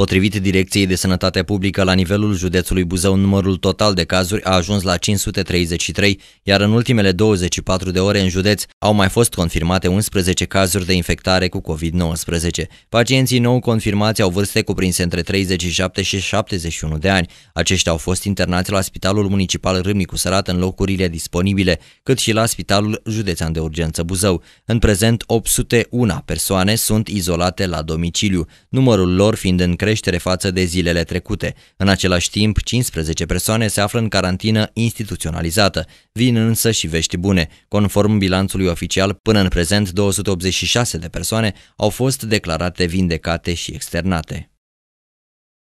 Potrivit Direcției de Sănătate Publică, la nivelul județului Buzău, numărul total de cazuri a ajuns la 533, iar în ultimele 24 de ore în județ au mai fost confirmate 11 cazuri de infectare cu COVID-19. Pacienții nou confirmați au vârste cuprinse între 37 și 71 de ani. Aceștia au fost internați la Spitalul Municipal Râmnicu Sărat în locurile disponibile, cât și la Spitalul Județean de Urgență Buzău. În prezent, 801 persoane sunt izolate la domiciliu, numărul lor fiind în creștere față de zilele trecute. În același timp, 15 persoane se află în carantină instituționalizată. Vin însă și vești bune. Conform bilanțului oficial, până în prezent 286 de persoane au fost declarate vindecate și externate.